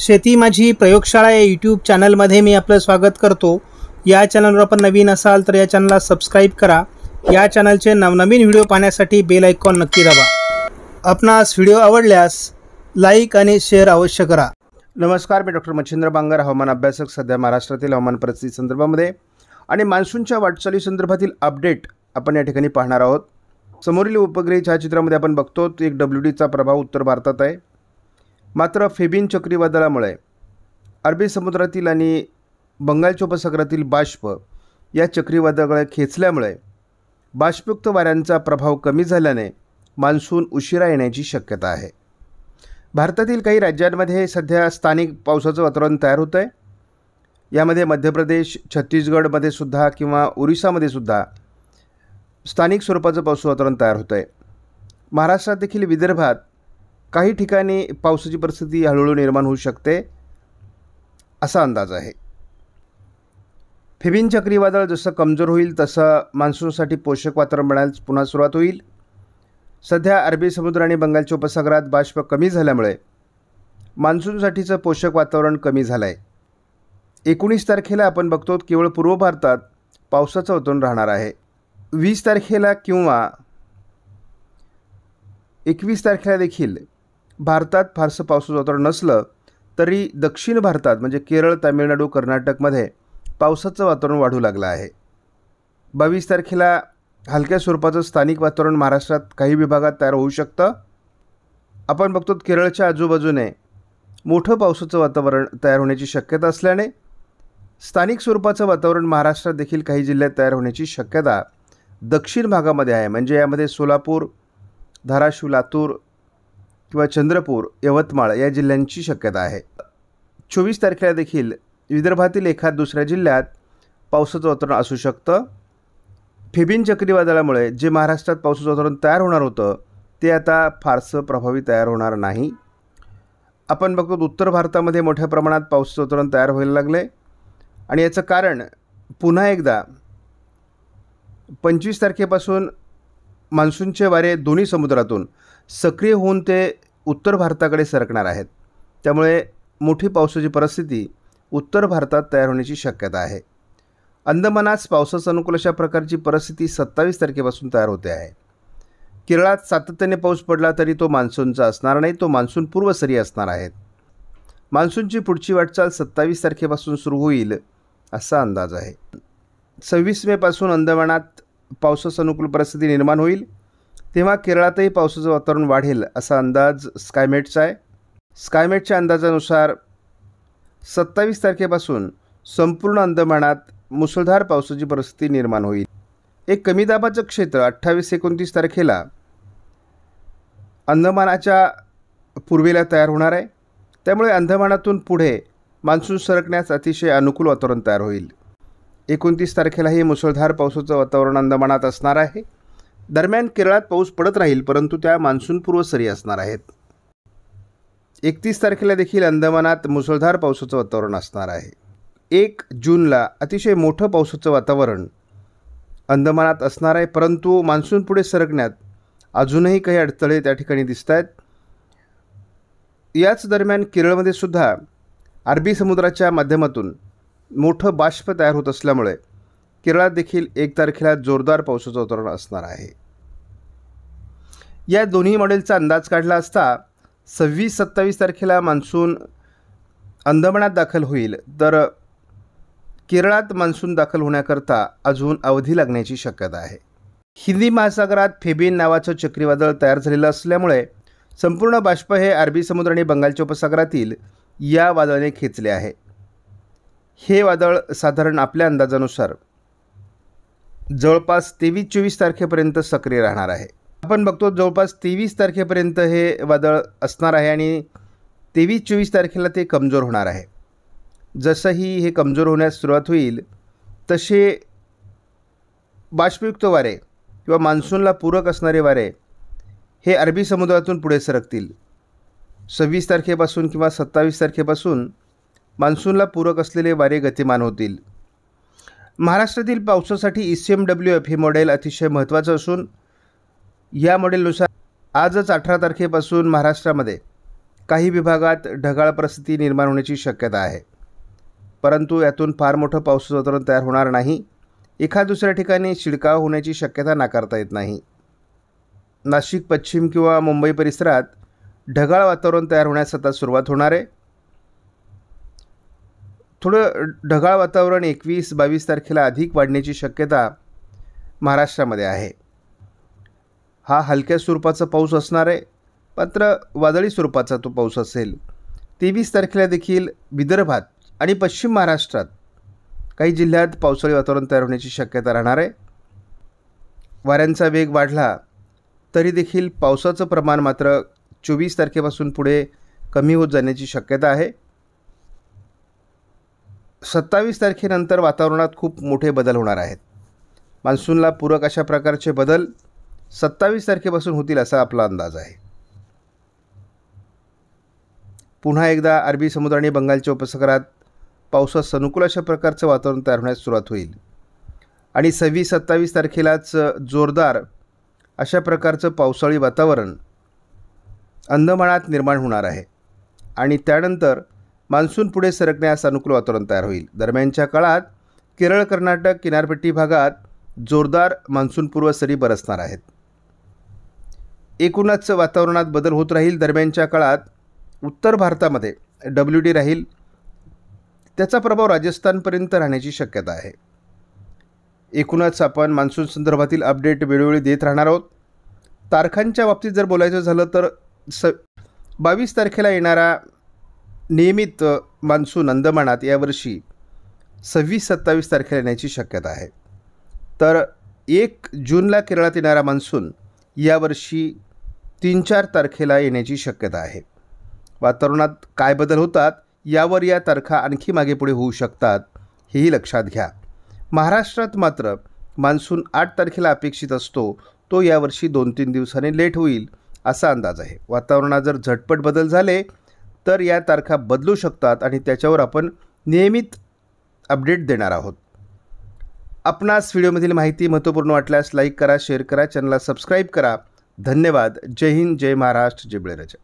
शेती माझी प्रयोगशाळा या यूट्यूब चॅनलमध्ये मी आपलं स्वागत करतो या चॅनलवर आपण नवीन असाल तर या चॅनलला सबस्क्राईब करा या चॅनलचे नवनवीन व्हिडिओ पाहण्यासाठी बेल ऐकॉन नक्की दाबा आपणास व्हिडिओ आवडल्यास लाईक आणि शेअर अवश्य करा नमस्कार मी डॉक्टर मच्छिंद्र बांगर हवामान अभ्यासक सध्या महाराष्ट्रातील हवामान परिस्थिती संदर्भामध्ये आणि मान्सूनच्या वाटचाली संदर्भातील अपडेट आपण या ठिकाणी पाहणार आहोत समोरील उपग्रह छायाचित्रामध्ये आपण बघतो एक डब्ल्यू डीचा प्रभाव उत्तर भारतात आहे मात्र फेबिन चक्रीवादळामुळे अरबी समुद्रातील आणि बंगालच्या उपसागरातील बाष्प या चक्रीवादळाकडे खेचल्यामुळे बाष्पयुक्त वाऱ्यांचा प्रभाव कमी झाल्याने मान्सून उशिरा येण्याची शक्यता आहे भारतातील काही राज्यांमध्ये सध्या स्थानिक पावसाचं वातावरण तयार होतं आहे यामध्ये मध्य प्रदेश छत्तीसगडमध्ये सुद्धा किंवा ओरिसामध्ये सुद्धा स्थानिक स्वरूपाचं पावसाचं वातावरण तयार होतं आहे महाराष्ट्रात देखील विदर्भात काही ठिकाणी पावसाची परिस्थिती हळूहळू निर्माण होऊ शकते असा अंदाज आहे फिबिन चक्रीवादळ जसं कमजोर होईल तसं मान्सूनसाठी पोषक वातावरण मिळायला पुन्हा सुरुवात होईल सध्या अरबी समुद्र आणि बंगालच्या उपसागरात बाष्प कमी झाल्यामुळे मान्सूनसाठीचं पोषक वातावरण कमी झालं आहे एकोणीस तारखेला आपण बघतो केवळ पूर्व भारतात पावसाचं ओतून राहणार आहे वीस तारखेला किंवा एकवीस तारखेला देखील भारतात फारसं पावसाचं वातावरण नसलं तरी दक्षिण भारतात म्हणजे केरळ तामिळनाडू कर्नाटकमध्ये पावसाचं वातावरण वाढू लागलं आहे बावीस तारखेला हलक्या स्वरूपाचं स्थानिक वातावरण महाराष्ट्रात काही विभागात तयार होऊ शकतं आपण बघतो केरळच्या आजूबाजूने मोठं पावसाचं वातावरण तयार होण्याची शक्यता असल्याने स्थानिक स्वरूपाचं वातावरण महाराष्ट्रात देखील काही जिल्ह्यात तयार होण्याची शक्यता दक्षिण भागामध्ये आहे म्हणजे यामध्ये सोलापूर धाराशिव लातूर किंवा चंद्रपूर यवतमाळ या जिल्ह्यांची शक्यता आहे चोवीस तारखेला देखील विदर्भातील एखाद दुसऱ्या जिल्ह्यात पावसाचं वातावरण असू शकतं फेबिन चक्रीवादळामुळे जे महाराष्ट्रात पावसाचं वातावरण तयार होणार होतं ते आता फारसं प्रभावी तयार होणार नाही आपण बघतो उत्तर भारतामध्ये मोठ्या प्रमाणात पावसाचं वातावरण तयार व्हायला लागले आणि याचं कारण पुन्हा एकदा पंचवीस तारखेपासून मान्सूनचे वारे दोन्ही समुद्रातून सक्रिय होऊन ते उत्तर भारताकडे सरकणार आहेत त्यामुळे मोठी पावसाची परिस्थिती उत्तर भारतात तयार होण्याची शक्यता आहे अंदमानास पावसास अनुकूल अशा प्रकारची परिस्थिती सत्तावीस तारखेपासून तयार होते आहे केरळात सातत्याने पाऊस पडला तरी तो मान्सूनचा असणार नाही तो मान्सून पूर्वसरी असणार आहे मान्सूनची पुढची वाटचाल सत्तावीस तारखेपासून सुरू होईल असा अंदाज आहे सव्वीस मेपासून अंदमानात पावसास अनुकूल परिस्थिती निर्माण होईल तेव्हा केरळातही पावसाचं वातावरण वाढेल असा अंदाज स्कायमेटचा आहे स्कायमेटच्या अंदाजानुसार सत्तावीस तारखेपासून संपूर्ण अंदमानात मुसळधार पावसाची परिस्थिती निर्माण होईल एक कमी दाबाचं क्षेत्र अठ्ठावीस एकोणतीस तारखेला अंदमानाच्या पूर्वेला तयार होणार आहे त्यामुळे अंदमानातून पुढे मान्सून सरकण्यास अतिशय अनुकूल वातावरण तयार होईल एकोणतीस तारखेलाही मुसळधार पावसाचं वातावरण अंदमानात असणार आहे दरम्यान केरळात पाऊस पडत राहील परंतु त्या मान्सूनपूर्व सरी असणार आहेत एकतीस तारखेला देखील अंदमानात मुसळधार पावसाचं वातावरण असणार आहे एक जूनला अतिशय मोठं पावसाचं वातावरण अंदमानात असणार आहे परंतु मान्सून पुढे सरकण्यात अजूनही काही अडथळे त्या ठिकाणी दिसत आहेत याच दरम्यान केरळमध्ये सुद्धा अरबी समुद्राच्या माध्यमातून मोठं बाष्प तयार होत असल्यामुळे केरळात देखील एक तारखेला जोरदार पावसाचं उतरण असणार आहे या दोन्ही मॉडेलचा अंदाज काढला असता सव्वीस सत्तावीस तारखेला मान्सून अंदमानात दाखल होईल तर केरळात मान्सून दाखल होण्याकरता अजून अवधी लागण्याची शक्यता आहे हिंदी महासागरात फेबिन नावाचं चक्रीवादळ तयार झालेलं असल्यामुळे संपूर्ण बाष्प हे अरबी समुद्र आणि बंगालच्या उपसागरातील या वादळाने खेचले आहे हे वादळ साधारण आपल्या अंदाजानुसार जवळपास तेवीस चोवीस तारखेपर्यंत सक्रिय राहणार आहे आपण बघतो जवळपास तेवीस तारखेपर्यंत हे वादळ असणार आहे आणि तेवीस चोवीस तारखेला ते कमजोर होणार आहे जसंही हे कमजोर होण्यास सुरुवात होईल तसे बाष्पयुक्त वारे किंवा मान्सूनला पूरक असणारे वारे हे अरबी समुद्रातून पुढे सरकतील सव्वीस तारखेपासून किंवा सत्तावीस तारखेपासून मान्सूनला पूरक असलेले वारे गतिमान होतील महाराष्ट्रातील पावसासाठी E C M W F हे मॉडेल अतिशय महत्त्वाचं असून या मॉडेलनुसार आजच अठरा तारखेपासून महाराष्ट्रामध्ये काही विभागात ढगाळ परिस्थिती निर्माण होण्याची शक्यता आहे परंतु यातून फार मोठं पावसाचं वातावरण तयार होणार नाही एखाद दुसऱ्या ठिकाणी शिडकाव होण्याची शक्यता नाकारता येत नाही नाशिक पश्चिम किंवा मुंबई परिसरात ढगाळ वातावरण तयार होण्यास आता सुरुवात होणार आहे थोडं ढगाळ वातावरण एकवीस बावीस तारखेला अधिक वाढण्याची शक्यता महाराष्ट्रामध्ये आहे हा हलक्या स्वरूपाचा पाऊस असणार आहे मात्र वादळी स्वरूपाचा तो पाऊस असेल तेवीस तारखेला देखील विदर्भात आणि पश्चिम महाराष्ट्रात काही जिल्ह्यात पावसाळी वातावरण तयार होण्याची शक्यता राहणार आहे वाऱ्यांचा वेग वाढला तरी देखील पावसाचं प्रमाण मात्र चोवीस तारखेपासून पुढे कमी होत जाण्याची शक्यता आहे सत्तावीस तारखेनंतर वातावरणात खूप मोठे बदल होणार आहेत मान्सूनला पूरक अशा प्रकारचे बदल सत्तावीस तारखेपासून होतील असा आपला अंदाज आहे पुन्हा एकदा अरबी समुद्र आणि बंगालच्या उपसागरात पावसात सनुकूल अशा प्रकारचं वातावरण तयार होण्यास सुरुवात होईल आणि सव्वीस सत्तावीस तारखेलाच जोरदार अशा प्रकारचं पावसाळी वातावरण अंदमानात निर्माण होणार आहे आणि त्यानंतर मान्सून पुढे सरकण्यास अनुकूल वातावरण तयार होईल दरम्यानच्या काळात केरळ कर्नाटक किनारपट्टी भागात जोरदार मान्सूनपूर्व सरी बरसणार आहेत एकूणच वातावरणात बदल होत राहील दरम्यानच्या काळात उत्तर भारतामध्ये डब्ल्यू डी राहील त्याचा प्रभाव राजस्थानपर्यंत राहण्याची शक्यता आहे एकूणच आपण मान्सून संदर्भातील अपडेट वेळोवेळी देत राहणार आहोत तारखांच्या बाबतीत जर बोलायचं झालं तर स बावीस तारखेला येणारा नियमित मान्सून अंदमानात यावर्षी सव्वीस सत्तावीस तारखेला येण्याची शक्यता आहे तर एक जूनला केरळात येणारा मान्सून यावर्षी तीन चार तारखेला येण्याची शक्यता आहे वातावरणात काय बदल होतात यावर या तारखा आणखी मागे पुढे होऊ शकतात हेही लक्षात घ्या महाराष्ट्रात मात्र मान्सून आठ तारखेला अपेक्षित असतो तो यावर्षी दोन तीन दिवसांनी लेट होईल असा अंदाज आहे वातावरणात जर झटपट बदल झाले तर या तारखा बदलू शकतात आणि त्याच्यावर आपण नियमित अपडेट देणार आहोत आपणास व्हिडिओमधील माहिती महत्त्वपूर्ण वाटल्यास लाईक करा शेअर करा चॅनलला सबस्क्राईब करा धन्यवाद जय हिंद जय महाराष्ट्र जय बळीराजा